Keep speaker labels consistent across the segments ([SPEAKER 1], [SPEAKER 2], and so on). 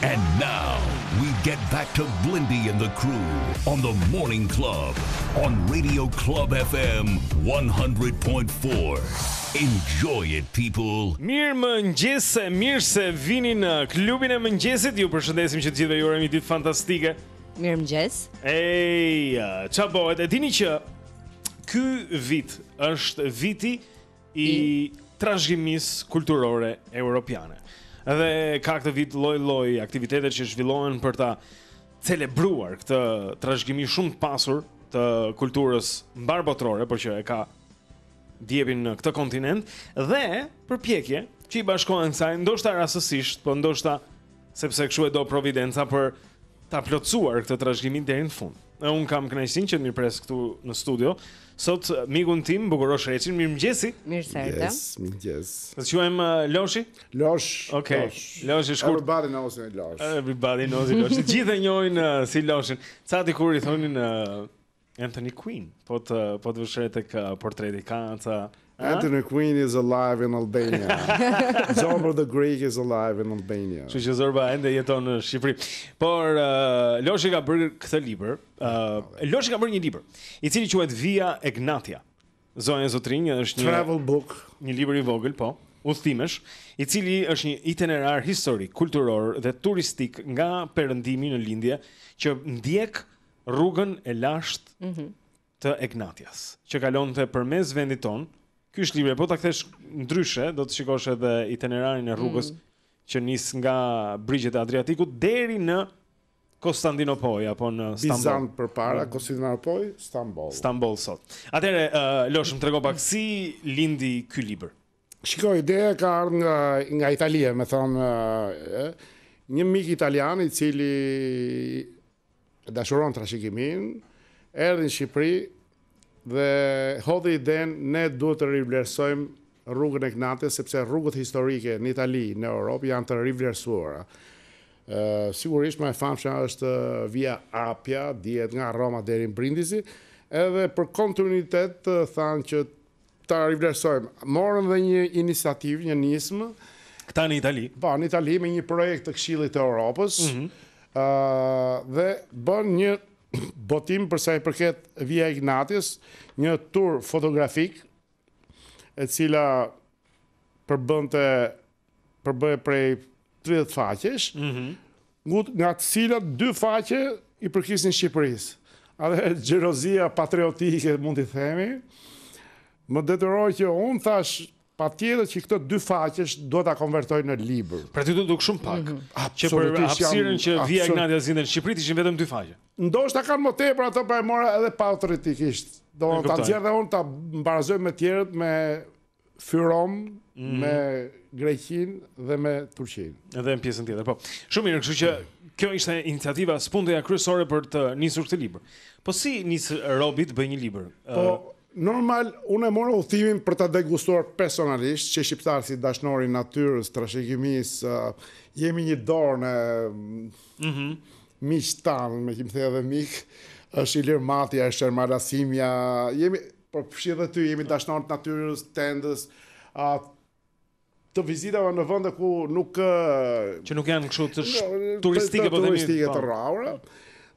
[SPEAKER 1] And now we get back to Blindy and the crew on the Morning Club on Radio Club FM 100.4. Enjoy it people. Mirëmëngjes, mirë se vini në klubin e mëngjesit. Ju përshëndesim që të gjithëve ju urojmë një ditë fantastike. Mirëmëngjes. Ej, çfarë bëhet? E dini që ky vit është viti i, I... trashëgimisë kulturore europiane. Edhe ka këtë vit lloj lloj aktivitete që zhvillohen për ta celebruar këtë trashëgimi shumë të pasur të kulturës mbarë botërore, por që e ka djepin në këtë kontinent dhe përpjekje që i bashkohen kësaj ndoshta rastësisht, por ndoshta sepse kështu e do Providenca për ta plotësuar këtë trashëgimi deri në fund. Unë un kam kënaqësinë që të mirpres këtu në studio, Sot uh, migun tim, Bukurosh Reqin, mirë mëgjesi Mirë sërë Yes, mirë mëgjes Në që uh, Loshi? Losh Ok, Loshi shkurt Everybody knows me Losh Everybody knows me Losh Gjithë e njojnë uh, si Loshin Sa dikur kur i thonin... Anthony Quinn, po të po të vëshë tek uh, portreti kanca. Anthony Quinn
[SPEAKER 2] is alive in Albania.
[SPEAKER 1] Zorba the Greek is alive in Albania. Që që Zorba ende jeton në Shqipëri. Por uh, Loshi ka bërë këtë libër. Uh, Loshi ka bërë një libër, i cili quhet Via Egnatia. Zoja e Zotrin është një travel book, një libër i vogël, po, udhëtimesh, i cili është një itinerar historik, kulturor dhe turistik nga perëndimi në lindje që ndjek rrugën e lasht mm -hmm. të Egnatias, që kalon të përmes vendit tonë, ky është libre, po të këthesh ndryshe, do të shikosh edhe itinerarin e rrugës mm -hmm. që njës nga brigjet e Adriatikut, deri në Konstantinopoj, apo në Stambol. Bizant për para, mm -hmm. Konstantinopoj, Stambol. Stambol sot. Atere, uh, Loshëm, të rego pak, si lindi ky libre?
[SPEAKER 2] Shiko, ideja ka ardhë nga, nga Italia, me thonë, uh, një mik italian i cili dashuron trashëgimin, erdi në Shqipëri dhe hodhi idenë ne duhet të rivlerësojmë rrugën e Gnatës sepse rrugët historike në Itali, në Europë janë të rivlerësuara. sigurisht më e famshme është Via Appia, dihet nga Roma deri në Brindisi, edhe për kontinuitet thanë që ta rivlerësojmë. Morën dhe një iniciativë, një nismë, këta në Itali. Po, në Itali me një projekt të Këshillit të Evropës. Mm -hmm dhe bën një botim përsa i përket via Ignatis, një tur fotografik, e cila përbënte përbëj prej 30 faqesh, mhm. nga të cilat dy faqe i përkisin Shqipëris. A dhe gjerozia patriotike mund të themi, më detëroj që unë thash pa tjere që këto dy faqesh do të konvertoj në libër.
[SPEAKER 1] Pra ti do të shumë pak, mhm.
[SPEAKER 2] që për hapsiren që Via Ignatia
[SPEAKER 1] Zinde në Shqipërit ishin vetëm dy faqe.
[SPEAKER 2] Ndo është ta kanë më tepër ato për e mora edhe pa autoritikisht. Do në të tjerë dhe unë të mbarazoj me tjerët me Fyrom,
[SPEAKER 1] mhm. me Greqinë dhe me Turqin. Edhe në pjesën tjetër, po. Shumë mirë, kështu që kjo ishte iniciativa spundeja kryesore për të njësur të libër. Po si njësë robit bëj një libër? Po,
[SPEAKER 2] Normal, unë e morë thimin për të degustuar personalisht, që shqiptarë si dashnori natyrës, trashegimis, uh, jemi një dorë në mhm. miqë tanë, me kim thejë dhe mikë, është i lirë matja, është e marasimja, jemi, për po përshirë dhe ty, jemi dashnori natyrës, tendës, të vizitave në vënde ku nuk... Uh, që nuk janë këshu jo, të turistike, për po turistike të po. rraura.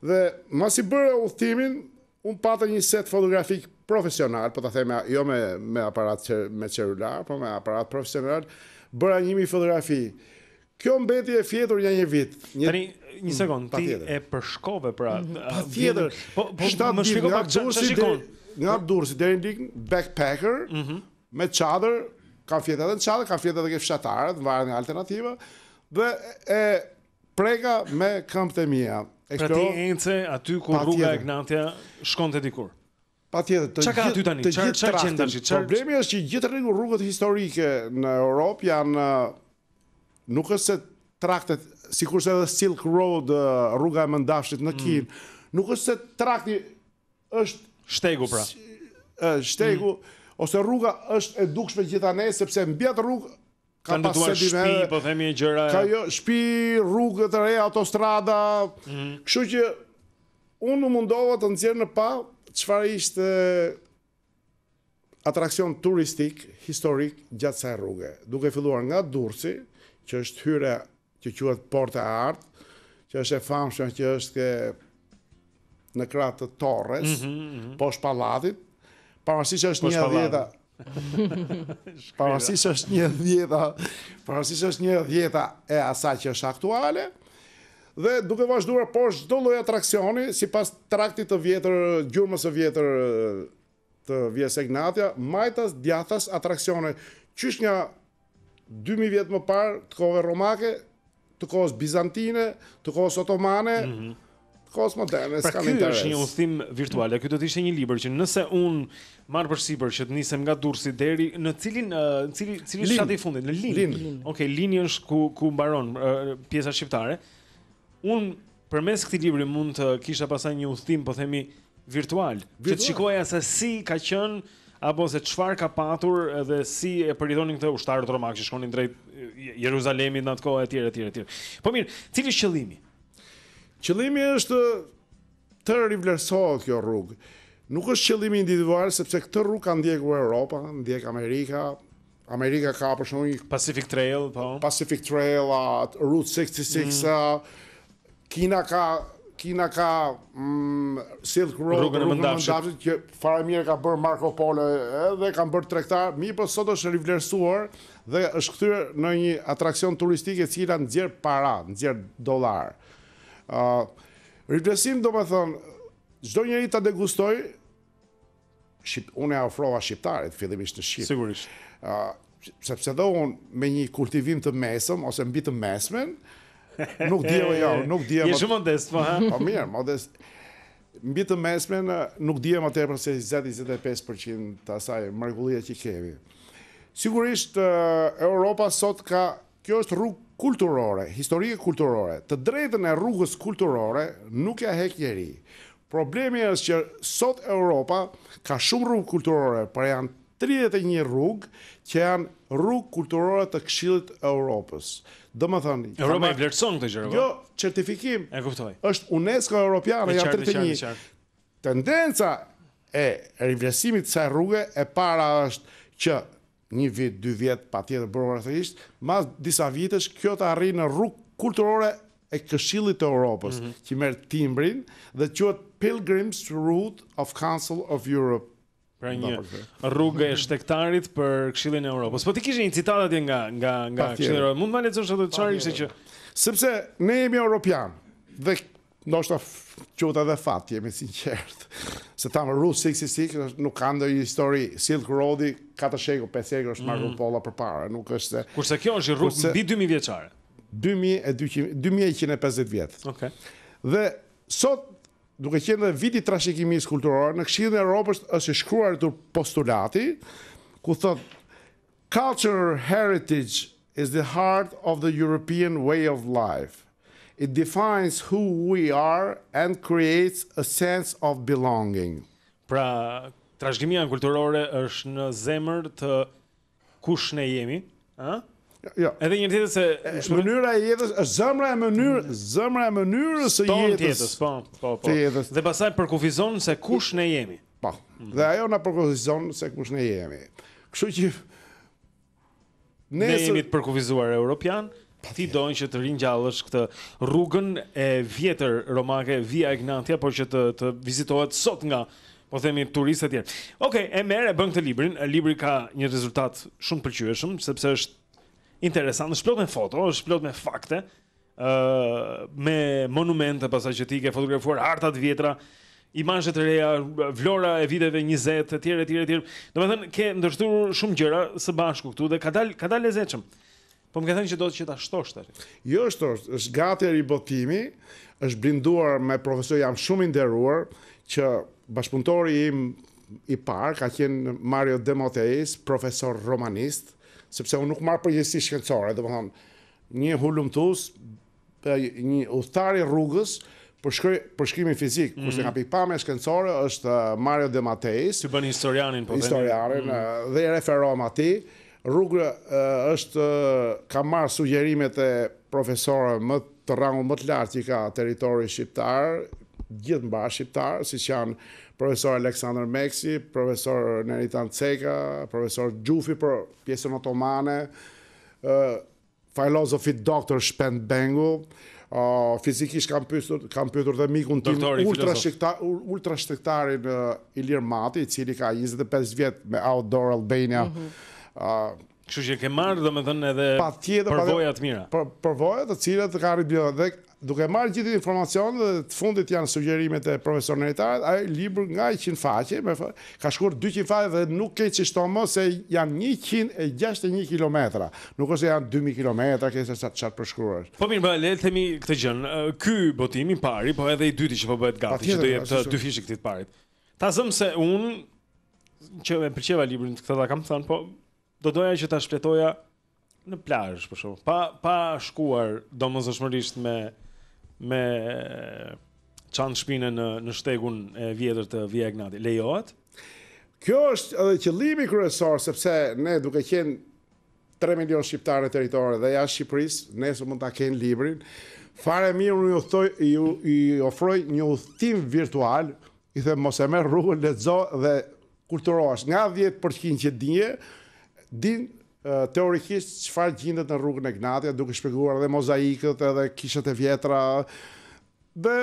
[SPEAKER 2] Dhe, mas i bërë uthimin, unë patë një set fotografik profesional, po të theme, jo me, me aparat që, me celular, po me aparat profesional, bëra 1000 fotografi. Kjo mbeti e fjetur një një
[SPEAKER 1] vit. Një, Tani, një sekund, ti tjeder. e përshkove pra. Mhm. Pa tjetër,
[SPEAKER 2] po, po, më shpiko pak që shikon. Nga dursi, deri në Ligë, backpacker, mm -hmm. me çadër, ka fjetë edhe në çadër, ka fjetë edhe ke fshatarët, varet nga alternativa, dhe e prega me këmpët e mia. Pra ti ence
[SPEAKER 1] aty ku rruga e shkon shkonte dikur.
[SPEAKER 2] Patjetër, të gjithë aty tani, çfarë që Problemi është që gjithë rregull rrugët historike në Europë janë nuk është se traktet, sikur se edhe Silk Road, rruga e mëndafshit në kinë, mm. nuk është se trakti është shtegu pra. shtegu mm. ose rruga është e dukshme ne, sepse mbi atë rrugë
[SPEAKER 1] ka pasur shtëpi, po themi gjëra. Ka jo
[SPEAKER 2] shtëpi, rrugë të reja, autostrada. Mm. Kështu që unë mundova të nëzirë në pa qëfar ishte atrakcion turistik, historik, gjatë saj rrugë. Duke filluar nga Durësi, që është hyre që quat Porta e Artë, që është e famshme që është ke në kratë të Torres, mm -hmm, mm -hmm. poshë palatit, parësishë është një dhjeta... Parasisht është një dhjeta, parasisht është një dhjeta e asaj që është aktuale, dhe duke vazhduar por çdo lloj atraksioni sipas traktit të vjetër gjurmës së vjetër të Via Segnatia, majtas djathas atraksione, qysh nga 2000 vjet më parë, të kohëve romake, të kohës bizantine, të kohës otomane, mm -hmm. të kohës moderne, pra s'kam interes. Pra kjo është një
[SPEAKER 1] ustim virtual. kjo do t'ishtë një libër që nëse unë marë për që të nisem nga durë deri, në cilin, në cilin, në cilin, në cilin, në në cilin, Okej, cilin, në cilin, ku cilin, në cilin, un përmes këtij libri mund të kisha pasaj një udhtim, po themi virtual, virtual. që të shikoja se si ka qënë, apo se çfarë ka patur edhe si e përridonin këto ushtarët romak që shkonin drejt Jeruzalemi në atë kohë tjere, etj tjere. Po mirë, cili është qëllimi? Qëllimi është të rivlerësohet kjo
[SPEAKER 2] rrugë. Nuk është qëllimi individual sepse këtë rrugë ka ndjekur Europa, ndjek Amerika, Amerika ka për Pacific Trail, po. Pacific Trail, Route 66, mm. Kina ka Kina ka mm, Silk Road rrugën e Mandavshit që fare mirë ka bër Marco Polo edhe ka bër tregtar, mi po sot është rivlerësuar dhe është kthyer në një atraksion turistik cila në nxjerr para, nxjerr dollar. Ë uh, rivlerësim do më thënë, çdo njëri ta degustoj shit unë e ofrova shqiptarit fillimisht në Shqip. Sigurisht. Ë uh, sepse do un me një kultivim të mesëm ose mbi të mesmen, Nuk di jo, nuk di. Je shumë modest, po. Po mirë, modest. Mbi të mesmen nuk di më tepër se 20-25% të asaj mrekullie që kemi. Sigurisht Europa sot ka kjo është rrugë kulturore, historike kulturore. Të drejtën e rrugës kulturore nuk ja heq njerëj. Problemi është që sot Europa ka shumë rrugë kulturore, por janë 31 rrugë që janë rrugë kulturore të Këshillit të Evropës. Domethënë, Europa e
[SPEAKER 1] vlerëson këtë gjë, Jo, po? certifikim. E kuptoj.
[SPEAKER 2] Është UNESCO Europiana po ja 31. Tendenca e rivlerësimit të kësaj rruge e para është që një vit, dy vjet patjetër burokratikisht, mas disa vitesh kjo të arrijë në rrugë kulturore e Këshillit të Evropës, mm -hmm. që merr timbrin dhe quhet Pilgrims Route
[SPEAKER 1] of Council of Europe. Pra një rrugë e shtektarit për Këshillin e Evropës. Po ti kishe një citat atje nga nga nga Këshilli i Evropës. Mund ma lexosh ato çfarë ishte që sepse
[SPEAKER 2] ne jemi europian dhe ndoshta qoftë edhe fat, jemi sinqert. Se tam Rusi si si nuk ka ndonjë histori Silk Road i Katashego, Pesegro, është mm. Mhm. Polo përpara, nuk është.
[SPEAKER 1] Kurse kjo është rrugë mbi 2000 vjeçare. 2200
[SPEAKER 2] 2150 vjet. Okej. Okay. Dhe sot duke qenë dhe viti trashikimis kulturore, në këshidhën e Europës është shkruar të postulati, ku thot, culture heritage is the heart of the European way of life. It defines who we are and creates a sense of belonging.
[SPEAKER 1] Pra, trashëgimia kulturore është në zemër të kush ne jemi, ëh? Jo. Edhe një tjetër se mënyra e
[SPEAKER 2] jetës, zëmra e mënyrës, mm. zëmra
[SPEAKER 1] e mënyrës së jetës. Po, po, po. Dhe pastaj përkufizon se kush ne jemi. Po. Mm.
[SPEAKER 2] Dhe ajo na përkufizon se kush ne jemi. Kështu që
[SPEAKER 1] ne jemi të përkufizuar europian. Po, ti doin që të ringjallësh këtë rrugën e vjetër romake Via Ignatia, por që të të vizitohet sot nga, po themi, turistët e tjerë. Okej, okay, e merr e bën këtë librin. Libri ka një rezultat shumë pëlqyeshëm sepse është interesant, është plot me foto, është plot me fakte, uh, me monumente pasaj që ti ke fotografuar hartat vjetra, imazhe të reja, vlora e viteve 20 etj etj etj. Domethënë ke ndërtuar shumë gjëra së bashku këtu dhe ka dal ka dal lezetshëm. Po më ke thënë që do të qeta ta shtosh tash. Jo, shtosh, është gati
[SPEAKER 2] ribotimi, është blinduar me profesor, jam shumë i nderuar që bashkëpunëtori im i parë ka qenë Mario Demoteis, profesor romanist, sepse unë nuk marë përgjësi shkencore, dhe më thamë, një hullum të us, një uthtari rrugës, për shkrimi fizikë, mm. kërse mhm. nga pikpame shkencore, është Mario De Mateis, të
[SPEAKER 1] bën historianin, po historianin mm.
[SPEAKER 2] dhe referohem ati, rrugë është, ka marr sugjerimet e profesore më të rangu më të lartë që i ka territori shqiptarë, gjithë mba shqiptarë, si që janë profesor Aleksandr Meksi, profesor Neritan Ceka, profesor Gjufi për pjesën otomane, filozofi doktor Shpend Bengu, fizikisht kam pëtur dhe mikun tim ultra shqiptarin Ilir Mati, i cili ka 25 vjetë me outdoor Albania, mhm.
[SPEAKER 1] Kështë që ke marrë dhe me dhënë edhe përvojat mira.
[SPEAKER 2] Përvojat të cilët ka rrëbjohet dhe duke marrë gjithë informacion dhe të fundit janë sugjerimet e profesor nëritarët, a libur nga 100 faqe, ka shkur 200 faqe dhe nuk ke qishto se janë 161 km, nuk ose janë 2000 km, ke e qatë, qatë përshkruar.
[SPEAKER 1] Po mirë, bërë, le të themi këtë gjënë, ky botimi pari, po edhe i dyti që po bëhet gati, që do jetë të dy fishë këtit parit. Ta zëmë se unë, që me përqeva librin të këtë da kam thënë, po do doja që ta shpletoja në plajsh, për pa, pa shkuar, do me me çan shpinë në në shtegun e vjetër të Via Ignati lejohet.
[SPEAKER 2] Kjo është edhe qëllimi kryesor sepse ne duke qenë 3 milion shqiptarë territore dhe jashtë Shqipërisë, ne s'u mund ta kenë librin. Fare mirë ju thoj ju i ofroj një udhtim virtual, i them mos e merr rrugën, lexo dhe kulturohesh. Nga 10% që dije, din teorikisht çfarë gjendet në rrugën e Gnatja duke shpjeguar edhe mozaikët edhe kishat e vjetra. Dhe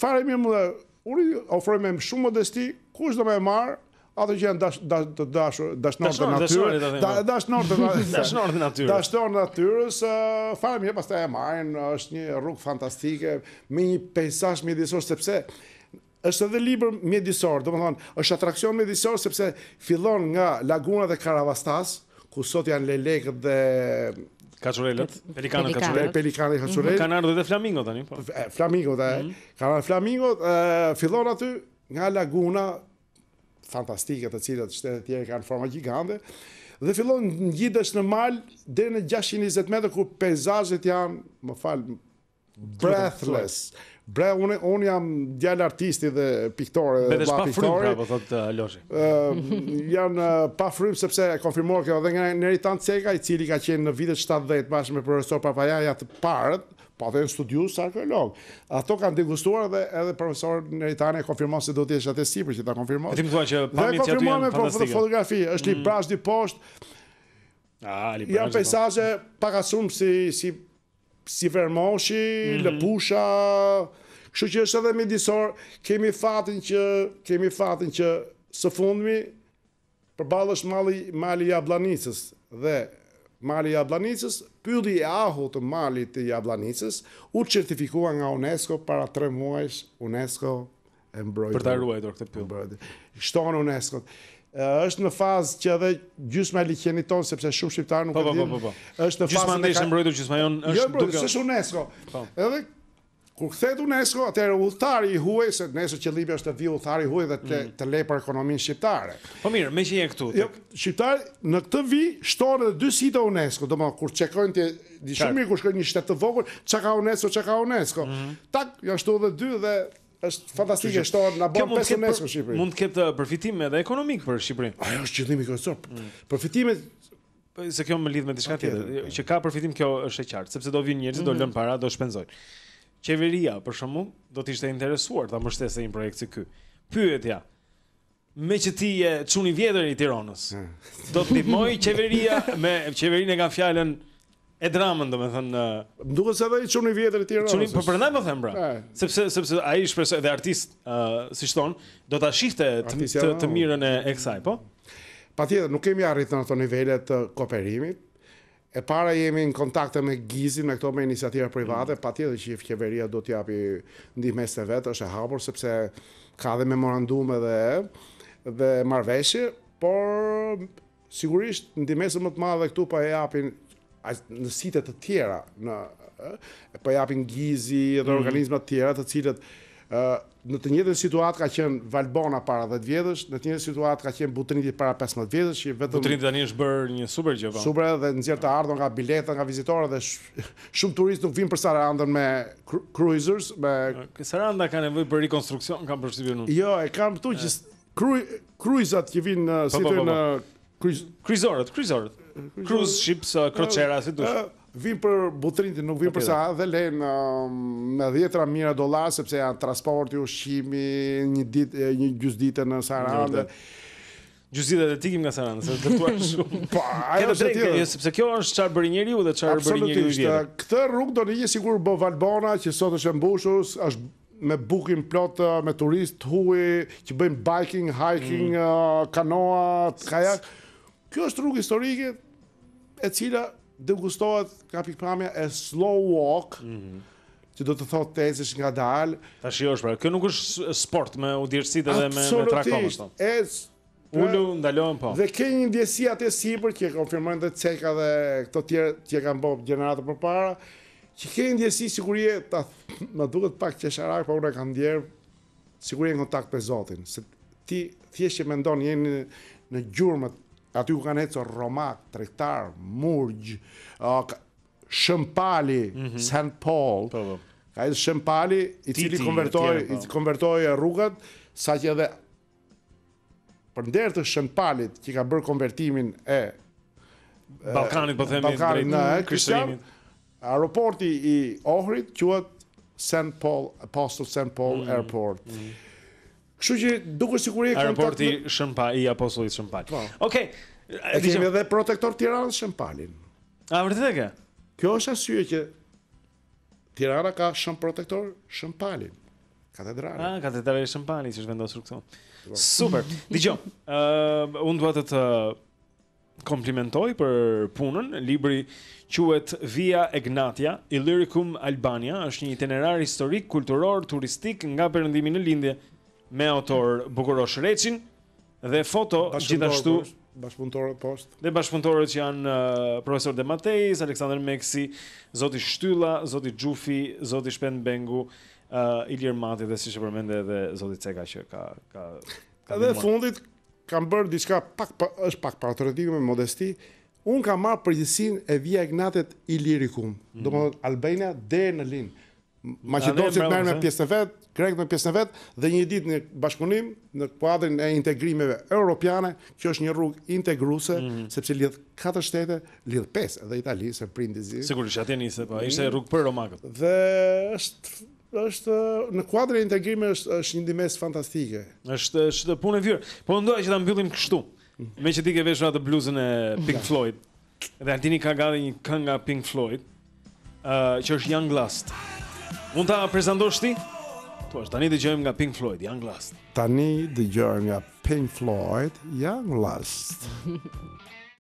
[SPEAKER 2] fare më dhe uri ofroj më shumë modesti, kush do me marr ato që janë dash dash dash Dashnorë të natyrës. Dashnorë të po. dashnor të natyrës. pas të natyrës, fare më pastaj e është një rrugë fantastike me një peizazh mjedisor sepse është edhe liber mjedisor, domethënë është atraksion mjedisor sepse fillon nga laguna dhe Karavastas, ku sot janë lelekët dhe
[SPEAKER 1] kaçurelët, pelikanët kaçurelët, pelikanët kaçurelët. Mhm. Kan ardhur edhe flamingo tani po.
[SPEAKER 2] F flamingo ta. Mhm. flamingo, fillon aty nga laguna fantastike të cilat shtetet e tjera kanë forma gjigande dhe fillon ngjitesh në mal deri në 620 metra ku peizazhet janë, më fal, Breathless. Bre, unë jam djalë artisti dhe piktore dhe ba piktore. Bedesh pa frymë,
[SPEAKER 1] thotë uh, Loshi.
[SPEAKER 2] Uh, janë uh, pa frymë sepse e konfirmuar kjo dhe nga njëri tanë ceka i cili ka qenë në vitet 70 bashkë me profesor Papajaja të parët, pa dhe në studiu së arkeolog. Ato kanë degustuar dhe edhe profesor Neritane e konfirmon se do të jeshtë atë sipër që ta konfirmuar E ti më
[SPEAKER 1] thua që pa mitë që janë po fotografi, është mm. i brash
[SPEAKER 2] di poshtë. Ah, li brash di poshtë. Janë pak asumë si, si si vermoshi, mm -hmm. lëpusha, kështu që është edhe me disor, kemi fatin që, kemi fatin që së fundmi, përbalë është mali, mali jablanicës, dhe mali jablanicës, pylli e ahu të mali të jablanicës, u të certifikua nga UNESCO para tre muajsh, UNESCO e mbrojtë. Për të arruaj, orë këtë pyldi. Shtonë UNESCO është në fazë që edhe gjysma e liçenit ton sepse shumë shqiptar nuk po, e po, po, dinë. Është në fazë që jo, jo, është mbrojtur gjysma
[SPEAKER 1] jon është duke. Jo, është UNESCO.
[SPEAKER 2] Edhe kur kthehet UNESCO, atëherë udhtari i huaj se nëse qëllimi është të vi udhtari i huaj dhe të mm. të lepë për ekonominë shqiptare.
[SPEAKER 1] Po mirë, më që je këtu. Jo, shqiptar
[SPEAKER 2] në këtë vi shtor edhe dy sita UNESCO, domo kur çekojnë ti di shumë mirë kur shkojnë në shtet të vogël, çka ka UNESCO, çka ka UNESCO. Mhm. Tak, ja shtoj edhe dy dhe është fantastike, shtohet na bën 5 mesë në Shqipëri.
[SPEAKER 1] Mund të ketë uh, përfitim edhe ekonomik për Shqipërinë. Ajo është qëllimi kryesor. Mm. Përfitimet Po se kjo më lidh me diçka tjetër, po. që ka përfitim kjo është e qartë, sepse do vinë njerëz, do mhm. lënë para, do shpenzojnë. Qeveria, për shkakun do të ishte interesuar ta mbështesë një projekt si ky. Pyetja, me që ti je çuni vjetër i Tiranës, mm. do të qeveria me qeverinë nga fjalën e dramën domethënë në... më
[SPEAKER 2] duket se ai çon i vjetër
[SPEAKER 1] e tjerë. Çonim po prandaj më them pra. E. Sepse sepse ai shpresoj dhe artist uh, siç thon do ta shifte të, të, të po. mirën e, e kësaj, po?
[SPEAKER 2] Patjetër, nuk kemi arritur ato nivele të kooperimit. E para jemi në kontakte me Gizin, me këto me iniciativa private, mm. patjetër që qeveria do t'japi ndihmë së vet, është e hapur sepse ka dhe memorandum edhe dhe marrveshje, por sigurisht ndihmësa më të madhe këtu po e japin në site të tjera në e, po japin gizi
[SPEAKER 1] dhe mm -hmm. organizma
[SPEAKER 2] të tjera të cilët ë në të njëjtën situatë ka qenë Valbona para 10 vjetësh, në të njëjtën situatë ka qenë Butrinti para 15 vjetësh, që vetëm Butrinti
[SPEAKER 1] tani është bërë një super gjë. Po.
[SPEAKER 2] Super dhe nxjerr të ardhur nga bileta, nga vizitorë dhe sh shumë turistë nuk vinë për Sarandën me
[SPEAKER 1] cruisers, me Saranda ka nevojë për rekonstruksion, kam përshtypjen unë.
[SPEAKER 2] Jo, e kanë këtu që cruizat që vinë po, si po, në
[SPEAKER 1] cruizorët, cruizorët
[SPEAKER 2] cruise ships,
[SPEAKER 1] uh, crochera, si dush. Uh, vim për
[SPEAKER 2] butrintin, nuk vim për sa dhe lehen um, me dhjetra mire dolar, sepse janë transporti, ushqimi, një ditë, një gjusë ditë në Sarandë.
[SPEAKER 1] Gjusë ditë tikim nga Sarandë, se po, të tuar shumë. Pa, ajo dhe sepse Kjo është qarë bëri njeri u dhe qarë bëri njeri u dhe dhe dhe dhe dhe dhe dhe dhe
[SPEAKER 2] dhe dhe dhe është dhe dhe dhe me bukin plot uh, me turist huaj që bëjm biking, hiking, mm. uh, kanoa, kayak. Kjo është rrugë historike e cila degustohet ka pikpamja e slow walk. Mhm. Mm
[SPEAKER 1] do të thotë tezësh nga dal. Tash jo, pra kjo nuk është sport me udhërsitë edhe me me trakomë Absolutisht. Po. Es ulu ndalon po. Dhe
[SPEAKER 2] ke një ndjesi atë sipër që e konfirmojnë dhe Ceka dhe këto të tjerë që kanë bërë gjenerata përpara, që ke një ndjesi sigurie ta më duket pak çesharak, por unë kam ndier siguri në kontakt me Zotin, se ti thjesht e mendon jeni në gjurmë të aty ku kanë ecur romak, Trektar, murgj, uh, Shëmpali, mm -hmm. St. Paul. Po. po. Ka edhe Shëmpali i cili konvertoi, po. i cili konvertoi rrugat, saqë edhe për ndërë të Shëmpalit që ka bërë konvertimin e Ballkanit, po themi, Ballkanit në Krishterimin. Aeroporti i Ohrit quhet St. Paul Apostle St. Paul mm -hmm. Airport. Mm -hmm. Kështu që duket sikur i ka aeroporti
[SPEAKER 1] Shëmpa i apostullit Shëmpal. Po.
[SPEAKER 2] Okej. E Dhe kemi edhe protektor Tiranës Shëmpalin. A vërtet e ke? Kjo është arsye që Tirana ka
[SPEAKER 1] shumë protektor Shëmpalin. Katedrale. Ah, katedrale Shëmpali që është vendosur këtu. Po. Super. Dgjoj. uh, unë dua të të komplimentoj për punën. Libri quhet Via Egnatia, Illyricum Albania, është një itinerar historik, kulturor, turistik nga Perëndimi në Lindje me autor Bukurosh Reçin dhe foto gjithashtu
[SPEAKER 2] bashkëpunëtorët post.
[SPEAKER 1] Dhe bashkëpunëtorët që janë uh, profesor De Matei, Alexander Meksi, zoti Shtylla, zoti Xhufi, zoti Shpend Bengu, uh, Ilir Mati dhe siç e përmendë edhe zoti Ceka që ka ka ka dhe fundit
[SPEAKER 2] kanë bërë diçka pak pa, është pak pa autoritet me modesti. Un ka marr përgjegjësinë e Via Ignatet Ilirikum, mm -hmm. domethënë Albania deri në Lin. Maqedonia merr me pjesë vet, grek me pjesën e vet dhe një ditë në bashkëpunim në kuadrin e integrimeve europiane, kjo është një rrugë integruese mm sepse lidh katër shtete, lidh pesë edhe Itali se Prindizi. Sigurisht
[SPEAKER 1] atje nisi, po mhm. ishte rrugë për romakët.
[SPEAKER 2] Dhe është është në kuadrin e integrimeve është, është një ndihmës fantastike.
[SPEAKER 1] Është është punë Po ndoja që ta mbyllim kështu. Mhm. Me që ti ke veshur atë bluzën e Pink Floyd. Dhe Antini ka gati një këngë nga Pink Floyd, uh, që është Young Lust. Mund ta prezantosh ti? Po, tani dëgjojmë nga Pink Floyd, Young Lust.
[SPEAKER 2] Tani dëgjojmë nga Pink Floyd, Young Lust.